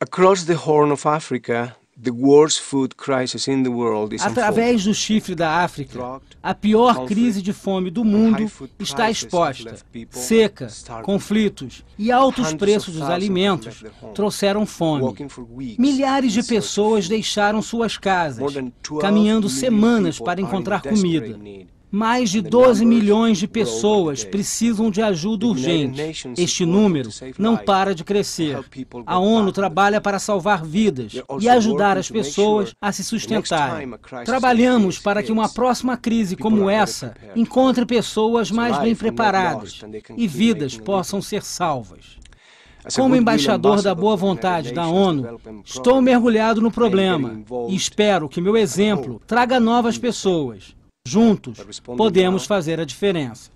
Across the Horn of Africa, the worst food crisis in the world is Através do chifre da África, a pior crise de fome do mundo está exposta. Seca, conflitos e altos preços dos alimentos trouxeram fome. Milhares de pessoas deixaram suas casas, caminhando semanas para encontrar comida. Mais de 12 milhões de pessoas precisam de ajuda urgente. Este número não para de crescer. A ONU trabalha para salvar vidas e ajudar as pessoas a se sustentarem. Trabalhamos para que uma próxima crise como essa encontre pessoas mais bem preparadas e vidas possam ser salvas. Como embaixador da boa vontade da ONU, estou mergulhado no problema e espero que meu exemplo traga novas pessoas Juntos, podemos fazer a diferença.